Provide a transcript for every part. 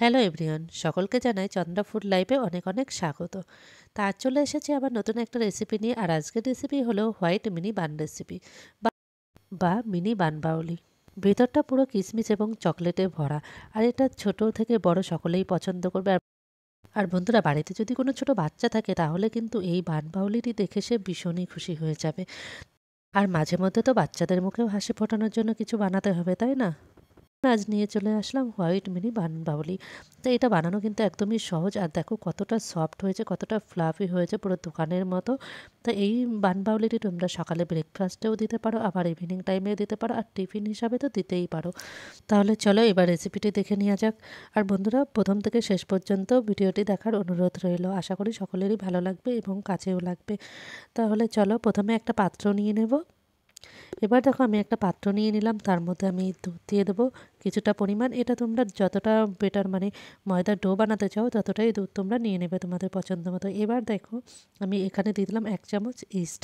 hello everyone সকলকে জানাই Chandra food লাইফে অনেক অনেক স্বাগত তা আজ চলে এসেছি আবার নতুন একটা রেসিপি নিয়ে আর আজকের রেসিপি হলো হোয়াইট মিনি বান রেসিপি বা মিনি বান বাউলি ভেতরটা পুরো কিসমিস এবং চকলেটে ভরা আর এটা ছোট থেকে বড় সকলেই পছন্দ করবে আর আর বন্ধুরা বাড়িতে যদি কোনো ছোট বাচ্চা থাকে তাহলে কিন্তু এই বান বাউলিটি দেখে সে ভীষণই খুশি হয়ে যাবে আর মাঝে মধ্যে তো বাচ্চাদের মুখেও হাসি ফোটানোর জন্য কিছু বানাতে হবে তাই না আজ নিয়ে চলে আসলাম হোয়াইট মিনি বান বাউলি তো এটা বানানো কিন্তু একদমই সহজ আর দেখো কতটা সফট হয়েছে কতটা ফ্লাফি হয়েছে পুরো দোকানের মতো তো এই বান বাউলিটি তোমরা সকালে ব্রেকফাস্টেও দিতে পারো আবার ইভিনিং টাইমেও দিতে পারো আর টিফিন হিসাবে তো দিতেই পারো তাহলে চলো এবার রেসিপিটি দেখে নেওয়া যাক আর বন্ধুরা প্রথম থেকে শেষ পর্যন্ত ভিডিওটি দেখার অনুরোধ রইল আশা করি সকলেরই ভালো লাগবে এবং কাছেও লাগবে তাহলে চলো প্রথমে একটা পাত্র নিয়ে নেবো এবার দেখো আমি একটা পাত্র নিয়ে নিলাম তার মধ্যে আমি দুধ দিয়ে দেবো কিছুটা পরিমাণ এটা তোমরা যতটা বেটার মানে ময়দা ডো বানাতে চাও ততটাই দুধ তোমরা নিয়ে নেবে তোমাদের পছন্দ মতো এবার দেখো আমি এখানে দিয়ে দিলাম এক চামচ ইস্ট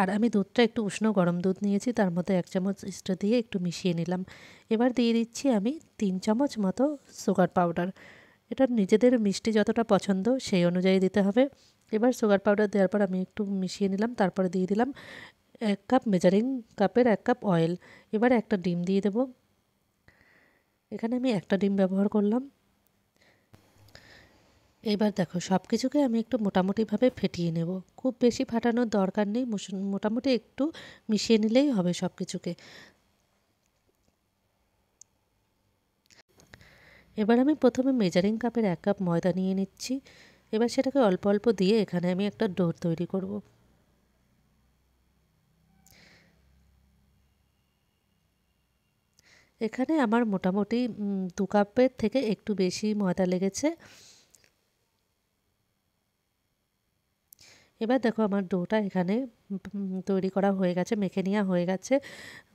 আর আমি দুধটা একটু উষ্ণ গরম দুধ নিয়েছি তার মধ্যে এক চামচ ইস্ট দিয়ে একটু মিশিয়ে নিলাম এবার দিয়ে দিচ্ছি আমি তিন চামচ মতো সুগার পাউডার এটা নিজেদের মিষ্টি যতটা পছন্দ সেই অনুযায়ী দিতে হবে এবার সুগার পাউডার দেওয়ার পর আমি একটু মিশিয়ে নিলাম তারপরে দিয়ে দিলাম এক কাপ মেজারিং কাপের এক কাপ অয়েল এবারে একটা ডিম দিয়ে দেব এখানে আমি একটা ডিম ব্যবহার করলাম এবার দেখো সব কিছুকে আমি একটু মোটামুটিভাবে ফেটিয়ে নেব খুব বেশি ফাটানোর দরকার নেই মোটামুটি একটু মিশিয়ে নিলেই হবে সব কিছুকে এবার আমি প্রথমে মেজারিং কাপের এক কাপ ময়দা নিয়ে নিচ্ছি এবার সেটাকে অল্প অল্প দিয়ে এখানে আমি একটা ডোর তৈরি করবো এখানে আমার মোটামুটি দু কাপের থেকে একটু বেশি ময়দা লেগেছে এবার দেখো আমার ডোটা এখানে তৈরি করা হয়ে গেছে মেখে নেওয়া হয়ে গেছে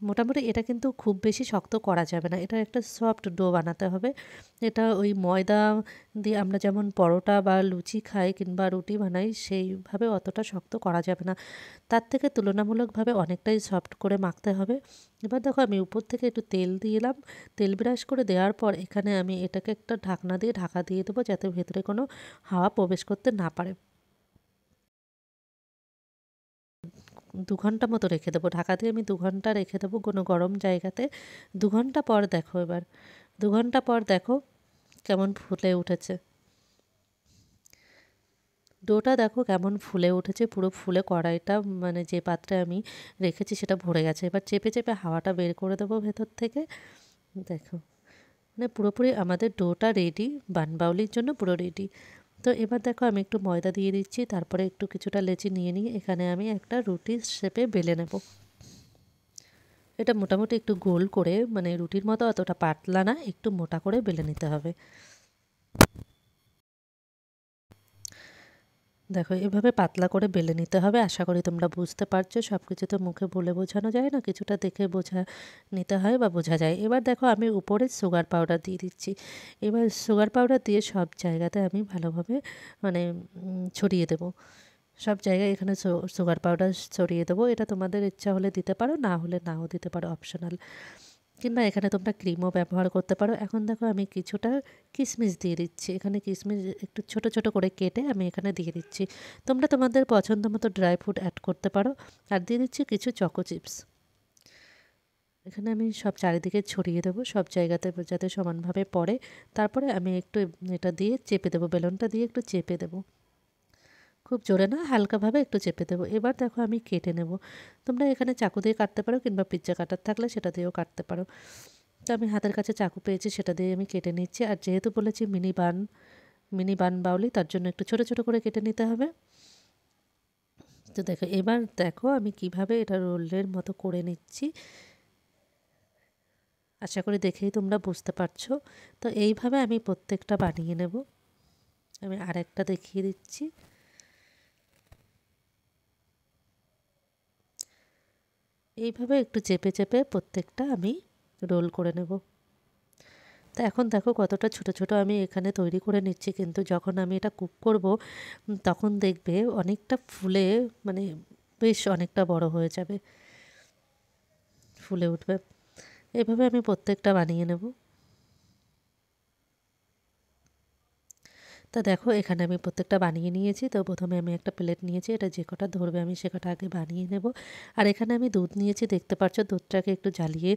মোটামুটি এটা কিন্তু খুব বেশি শক্ত করা যাবে না এটা একটা সফট ডো বানাতে হবে এটা ওই ময়দা দিয়ে আমরা যেমন পরোটা বা লুচি খাই কিংবা রুটি বানাই সেইভাবে অতটা শক্ত করা যাবে না তার থেকে তুলনামূলকভাবে অনেকটাই সফট করে মাখতে হবে এবার দেখো আমি উপর থেকে একটু তেল দিয়েলাম তেল ব্রাশ করে দেওয়ার পর এখানে আমি এটাকে একটা ঢাকনা দিয়ে ঢাকা দিয়ে দেবো যাতে ভেতরে কোনো হাওয়া প্রবেশ করতে না পারে দু ঘন্টা মতো রেখে দেবো ঢাকাতে আমি দু ঘন্টা রেখে দেবো কোনো গরম জায়গাতে দু ঘন্টা পর দেখো এবার দু ঘন্টা পর দেখো কেমন ফুলে উঠেছে ডোটা দেখো কেমন ফুলে উঠেছে পুরো ফুলে কড়াইটা মানে যে পাত্রে আমি রেখেছি সেটা ভরে গেছে এবার চেপে চেপে হাওয়াটা বের করে দেবো ভেতর থেকে দেখো মানে পুরোপুরি আমাদের ডোটা রেডি বানবাউলির জন্য পুরো রেডি তো এবার দেখো আমি একটু ময়দা দিয়ে দিচ্ছি তারপরে একটু কিছুটা লেচি নিয়ে নিয়ে এখানে আমি একটা রুটির শেপে বেলে নেব এটা মোটামুটি একটু গোল করে মানে রুটির মতো অতটা পাতলা না একটু মোটা করে বেলে নিতে হবে দেখো এভাবে পাতলা করে বেলে নিতে হবে আশা করি তোমরা বুঝতে পারছো সব কিছু তো মুখে বলে বোঝানো যায় না কিছুটা দেখে বোঝা নিতে হয় বা বোঝা যায় এবার দেখো আমি উপরে সুগার পাউডার দিয়ে দিচ্ছি এবার সুগার পাউডার দিয়ে সব জায়গাতে আমি ভালোভাবে মানে ছড়িয়ে দেবো সব জায়গায় এখানে সুগার পাউডার ছড়িয়ে দেবো এটা তোমাদের ইচ্ছা হলে দিতে পারো না হলে নাও দিতে পারো অপশনাল কিংবা এখানে তোমরা ক্রিমও ব্যবহার করতে পারো এখন দেখো আমি কিছুটা কিশমিশ দিয়ে দিচ্ছি এখানে কিশমিশ একটু ছোট ছোট করে কেটে আমি এখানে দিয়ে দিচ্ছি তোমরা তোমাদের পছন্দ মতো ড্রাই ফ্রুট অ্যাড করতে পারো আর দিয়ে দিচ্ছি কিছু চকো চিপস এখানে আমি সব চারিদিকে ছড়িয়ে দেবো সব জায়গাতে যাতে সমানভাবে পড়ে তারপরে আমি একটু এটা দিয়ে চেপে দেবো বেলনটা দিয়ে একটু চেপে দেবো খুব জোরে না হালকাভাবে একটু চেপে দেবো এবার দেখো আমি কেটে নেব তোমরা এখানে চাকু দিয়ে কাটতে পারো কিংবা পিজ্জা কাটার থাকলে সেটা দিয়েও কাটতে পারো তো আমি হাতের কাছে চাকু পেয়েছি সেটা দিয়ে আমি কেটে নিচ্ছি আর যেহেতু বলেছি মিনি বান মিনি বান বাউলি তার জন্য একটু ছোট ছোট করে কেটে নিতে হবে তো দেখো এবার দেখো আমি কিভাবে এটা রোলের মতো করে নিচ্ছি আশা করি দেখেই তোমরা বুঝতে পারছো তো এইভাবে আমি প্রত্যেকটা বানিয়ে নেব আমি আরেকটা দেখিয়ে দিচ্ছি এইভাবে একটু চেপে চেপে প্রত্যেকটা আমি রোল করে নেব তা এখন দেখো কতটা ছোট ছোট আমি এখানে তৈরি করে নিচ্ছি কিন্তু যখন আমি এটা কুক করব তখন দেখবে অনেকটা ফুলে মানে বেশ অনেকটা বড় হয়ে যাবে ফুলে উঠবে এভাবে আমি প্রত্যেকটা বানিয়ে নেবো তো দেখো এখানে আমি প্রত্যেকটা বানিয়ে নিয়েছি তো প্রথমে আমি একটা প্লেট নিয়েছি এটা যে কটা ধরবে আমি সে কটা আগে বানিয়ে নেব আর এখানে আমি দুধ নিয়েছি দেখতে পাচ্ছ দুধটাকে একটু জ্বালিয়ে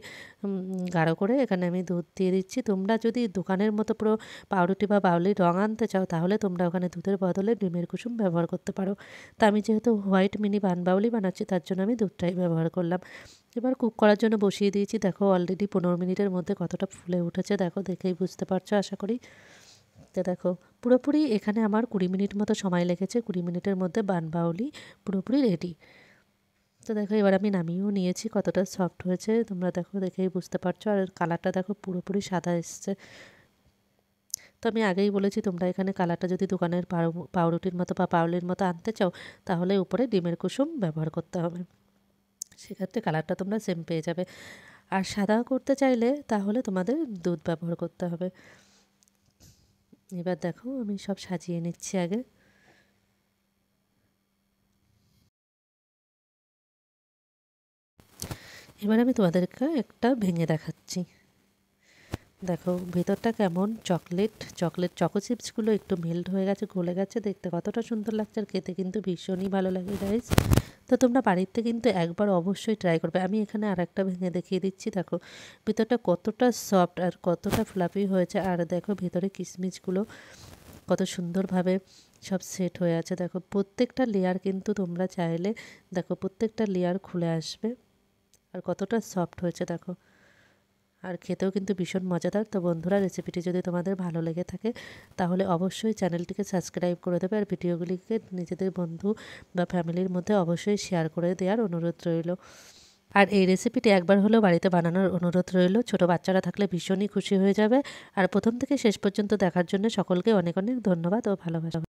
গাঢ় করে এখানে আমি দুধ দিয়ে দিচ্ছি তোমরা যদি দোকানের মতো পুরো পাউরুটি বা বাউলি রঙ আনতে চাও তাহলে তোমরা ওখানে দুধের বদলে ডিমের কুসুম ব্যবহার করতে পারো তা আমি যেহেতু হোয়াইট মিনি বান বাউলি বানাচ্ছি তার জন্য আমি দুধটাই ব্যবহার করলাম এবার কুক করার জন্য বসিয়ে দিয়েছি দেখো অলরেডি পনেরো মিনিটের মধ্যে কতটা ফুলে উঠেছে দেখো দেখেই বুঝতে পারছো আশা করি দেখতে দেখো পুরোপুরি এখানে আমার কুড়ি মিনিট মতো সময় লেগেছে কুড়ি মিনিটের মধ্যে বানবাউলি পুরোপুরি রেডি তো দেখো এবার আমি নামিয়েও নিয়েছি কতটা সফট হয়েছে তোমরা দেখো দেখেই বুঝতে পারছো আর কালারটা দেখো পুরোপুরি সাদা এসছে তো আমি আগেই বলেছি তোমরা এখানে কালারটা যদি দোকানের পাউরুটির মতো বা পাউলির মতো আনতে চাও তাহলে উপরে ডিমের কুসুম ব্যবহার করতে হবে সেক্ষেত্রে কালারটা তোমরা সেম পেয়ে যাবে আর সাদা করতে চাইলে তাহলে তোমাদের দুধ ব্যবহার করতে হবে এবার দেখো আমি সব সাজিয়ে নিচ্ছি আগে এবার আমি তোমাদেরকে একটা ভেঙে দেখাচ্ছি দেখো ভেতরটা কেমন চকলেট চকলেট চকো চিপসগুলো একটু মেল্ট হয়ে গেছে গলে গেছে দেখতে কতটা সুন্দর লাগছে আর খেতে কিন্তু ভীষণই ভালো লাগে গাইজ তো তোমরা বাড়িতে কিন্তু একবার অবশ্যই ট্রাই করবে আমি এখানে আর একটা ভেঙে দেখিয়ে দিচ্ছি দেখো ভেতরটা কতটা সফট আর কতটা ফ্লাপি হয়েছে আর দেখো ভেতরে কিসমিসগুলো কত সুন্দরভাবে সব সেট হয়ে আছে দেখো প্রত্যেকটা লেয়ার কিন্তু তোমরা চাইলে দেখো প্রত্যেকটা লেয়ার খুলে আসবে আর কতটা সফট হয়েছে দেখো আর খেতেও কিন্তু ভীষণ মজাদার তো বন্ধুরা রেসিপিটি যদি তোমাদের ভালো লেগে থাকে তাহলে অবশ্যই চ্যানেলটিকে সাবস্ক্রাইব করে দেবে আর ভিডিওগুলিকে নিজেদের বন্ধু বা ফ্যামিলির মধ্যে অবশ্যই শেয়ার করে দেওয়ার অনুরোধ রইল আর এই রেসিপিটি একবার হলেও বাড়িতে বানানোর অনুরোধ রইল ছোট বাচ্চারা থাকলে ভীষণই খুশি হয়ে যাবে আর প্রথম থেকে শেষ পর্যন্ত দেখার জন্য সকলকে অনেক অনেক ধন্যবাদ ও ভালোবাসা